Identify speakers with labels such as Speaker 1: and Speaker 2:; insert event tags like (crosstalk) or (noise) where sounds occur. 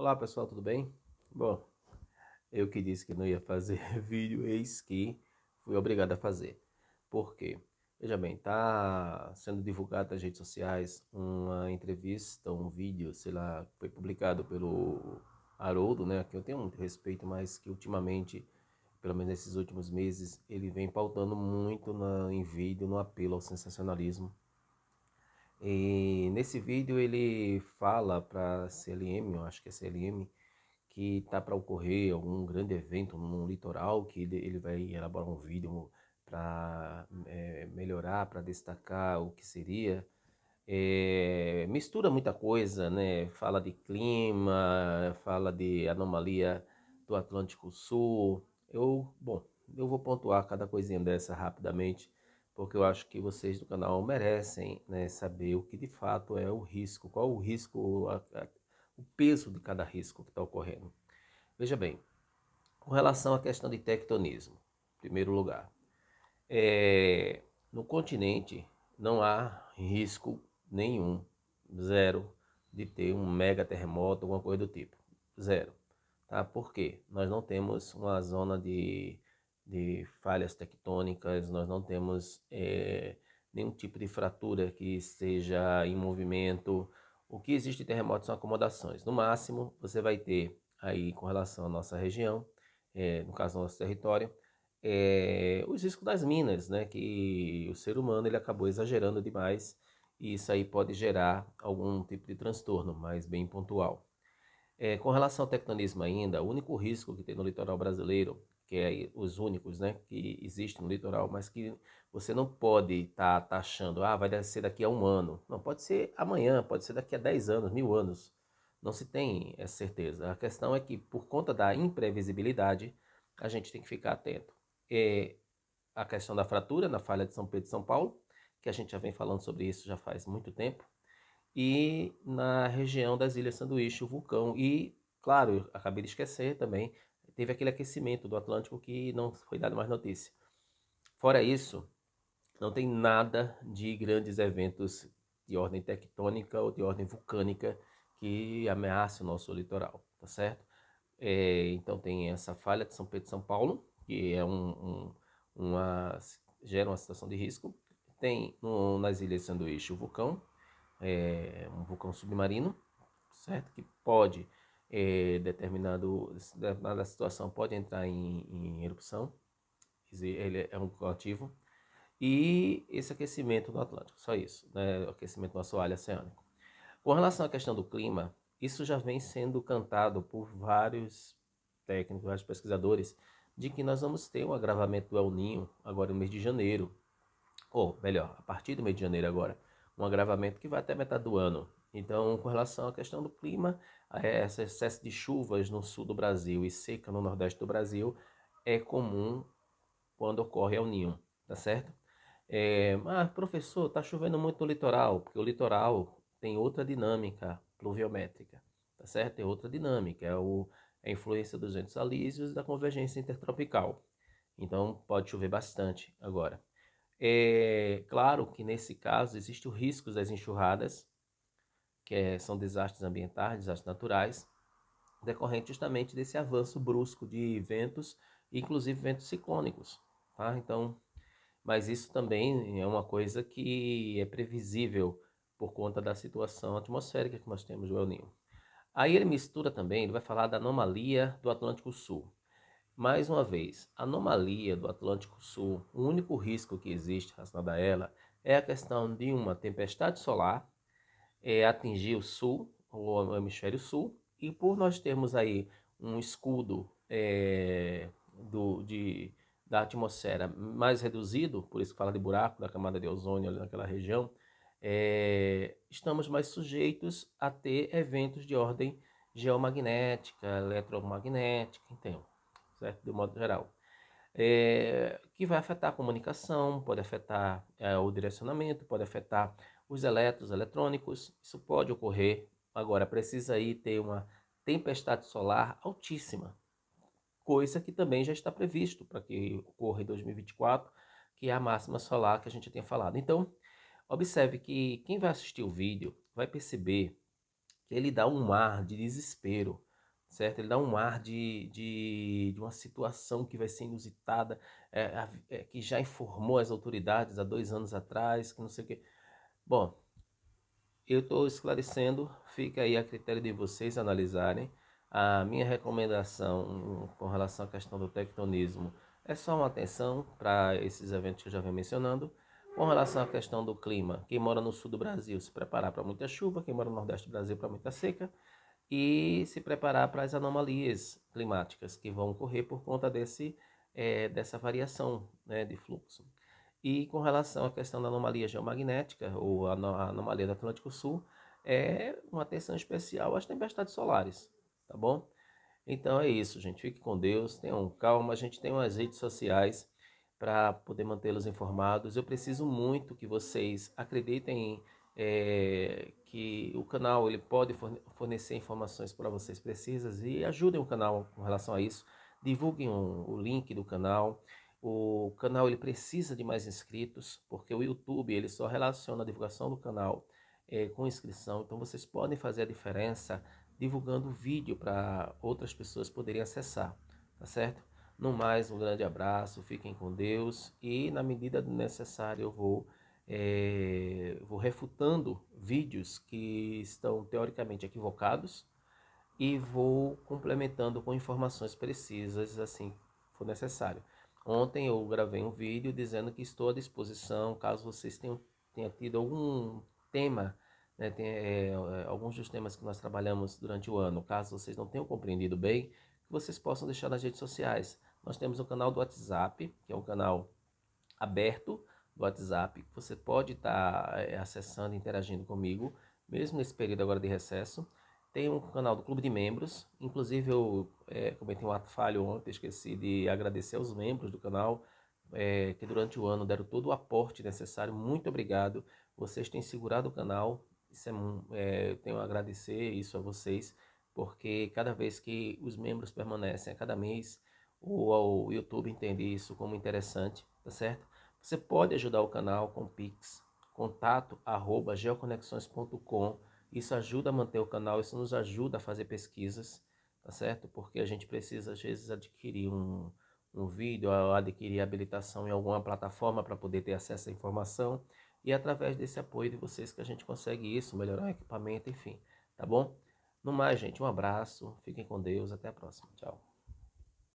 Speaker 1: Olá pessoal, tudo bem? Bom, eu que disse que não ia fazer (laughs) vídeo, eis que fui obrigado a fazer. Por quê? Veja bem, tá sendo divulgado nas redes sociais uma entrevista, um vídeo, sei lá, foi publicado pelo Haroldo, né? Que eu tenho muito respeito, mas que ultimamente, pelo menos nesses últimos meses, ele vem pautando muito na, em vídeo no apelo ao sensacionalismo e nesse vídeo ele fala para a CLM, eu acho que é CLM, que está para ocorrer algum grande evento no litoral, que ele, ele vai elaborar um vídeo para é, melhorar, para destacar o que seria. É, mistura muita coisa, né? Fala de clima, fala de anomalia do Atlântico Sul. Eu, bom, eu vou pontuar cada coisinha dessa rapidamente porque eu acho que vocês do canal merecem né, saber o que de fato é o risco, qual o risco, a, a, o peso de cada risco que está ocorrendo. Veja bem, com relação à questão de tectonismo, em primeiro lugar, é, no continente não há risco nenhum, zero, de ter um mega terremoto, alguma coisa do tipo, zero. Tá? Por quê? Nós não temos uma zona de de falhas tectônicas, nós não temos é, nenhum tipo de fratura que seja em movimento. O que existe em terremotos são acomodações. No máximo, você vai ter aí com relação à nossa região, é, no caso do nosso território, é, os riscos das minas, né? Que o ser humano ele acabou exagerando demais e isso aí pode gerar algum tipo de transtorno, mas bem pontual. É, com relação ao tectonismo ainda, o único risco que tem no litoral brasileiro que é os únicos né, que existem no litoral, mas que você não pode estar tá taxando, tá ah, vai ser daqui a um ano. Não, pode ser amanhã, pode ser daqui a 10 anos, mil anos. Não se tem essa certeza. A questão é que, por conta da imprevisibilidade, a gente tem que ficar atento. É a questão da fratura na falha de São Pedro e São Paulo, que a gente já vem falando sobre isso já faz muito tempo, e na região das Ilhas Sanduíche, o vulcão. E, claro, acabei de esquecer também teve aquele aquecimento do Atlântico que não foi dado mais notícia. Fora isso, não tem nada de grandes eventos de ordem tectônica ou de ordem vulcânica que ameace o nosso litoral, tá certo? É, então tem essa falha de São Pedro e São Paulo, que é um, um, uma, gera uma situação de risco. Tem no, nas Ilhas Sanduíche o vulcão, é, um vulcão submarino, certo? Que pode é, determinado, determinada situação pode entrar em, em erupção, ele é um coativo e esse aquecimento no Atlântico, só isso, né? o aquecimento do assoalho oceânico. Com relação à questão do clima, isso já vem sendo cantado por vários técnicos, vários pesquisadores, de que nós vamos ter um agravamento do El Ninho agora no mês de janeiro, ou melhor, a partir do mês de janeiro agora, um agravamento que vai até metade do ano, então, com relação à questão do clima, eh, esse excesso de chuvas no sul do Brasil e seca no nordeste do Brasil é comum quando ocorre El ninho, tá certo? É, mas, professor, está chovendo muito no litoral, porque o litoral tem outra dinâmica pluviométrica, tá certo? Tem outra dinâmica, é o, é a influência dos ventos alísios e da convergência intertropical. Então, pode chover bastante agora. É claro que nesse caso existe o risco das enxurradas, que é, são desastres ambientais, desastres naturais, decorrentes justamente desse avanço brusco de ventos, inclusive ventos ciclônicos. Tá? Então, mas isso também é uma coisa que é previsível por conta da situação atmosférica que nós temos do El Niño. Aí ele mistura também, ele vai falar da anomalia do Atlântico Sul. Mais uma vez, a anomalia do Atlântico Sul, o único risco que existe relacionado a ela é a questão de uma tempestade solar é, atingir o sul, o hemisfério sul, e por nós termos aí um escudo é, do, de, da atmosfera mais reduzido, por isso que fala de buraco, da camada de ozônio ali naquela região, é, estamos mais sujeitos a ter eventos de ordem geomagnética, eletromagnética, então, certo? De modo geral é, que vai afetar a comunicação, pode afetar é, o direcionamento, pode afetar os elétrons eletrônicos. Isso pode ocorrer. Agora, precisa aí ter uma tempestade solar altíssima, coisa que também já está previsto para que ocorra em 2024, que é a máxima solar que a gente tem falado. Então, observe que quem vai assistir o vídeo vai perceber que ele dá um ar de desespero certo? Ele dá um ar de, de, de uma situação que vai ser inusitada, é, é, que já informou as autoridades há dois anos atrás, que não sei o quê. Bom, eu estou esclarecendo, fica aí a critério de vocês analisarem. A minha recomendação com relação à questão do tectonismo é só uma atenção para esses eventos que eu já venho mencionando. Com relação à questão do clima, quem mora no sul do Brasil se preparar para muita chuva, quem mora no nordeste do Brasil para muita seca e se preparar para as anomalias climáticas que vão ocorrer por conta desse, é, dessa variação né, de fluxo. E com relação à questão da anomalia geomagnética, ou a, anomalia do Atlântico Sul, é uma atenção especial às tempestades solares, tá bom? Então é isso, gente. Fique com Deus, tenham calma. A gente tem umas redes sociais para poder mantê-los informados. Eu preciso muito que vocês acreditem é, que o canal ele pode fornecer informações para vocês precisas e ajudem o canal com relação a isso. Divulguem um, o link do canal. O canal ele precisa de mais inscritos, porque o YouTube ele só relaciona a divulgação do canal é, com inscrição. Então vocês podem fazer a diferença divulgando o vídeo para outras pessoas poderem acessar, tá certo? No mais, um grande abraço, fiquem com Deus e na medida do necessário eu vou é, vou refutando vídeos que estão teoricamente equivocados e vou complementando com informações precisas assim for necessário. Ontem eu gravei um vídeo dizendo que estou à disposição caso vocês tenham, tenham tido algum tema, né, é, alguns dos temas que nós trabalhamos durante o ano, caso vocês não tenham compreendido bem, que vocês possam deixar nas redes sociais. Nós temos o canal do WhatsApp, que é um canal aberto, do WhatsApp, que você pode estar tá eh, acessando, interagindo comigo, mesmo nesse período agora de recesso. Tem um canal do Clube de Membros, inclusive eu é, eh, cometi um ato falho ontem, esqueci de agradecer aos membros do canal, é, que durante o ano deram todo o aporte necessário. Muito obrigado. Vocês têm segurado o canal. Isso é, é, eu tenho a agradecer isso a vocês, porque cada vez que os membros permanecem a cada mês, o, o YouTube entende isso como interessante, tá certo? Você pode ajudar o canal com Pix, contato arroba geoconexões.com. Isso ajuda a manter o canal, isso nos ajuda a fazer pesquisas, tá certo? Porque a gente precisa, às vezes, adquirir um, um vídeo, adquirir habilitação em alguma plataforma para poder ter acesso à informação. E é através desse apoio de vocês que a gente consegue isso, melhorar o equipamento, enfim, tá bom? No mais, gente, um abraço, fiquem com Deus, até a próxima. Tchau.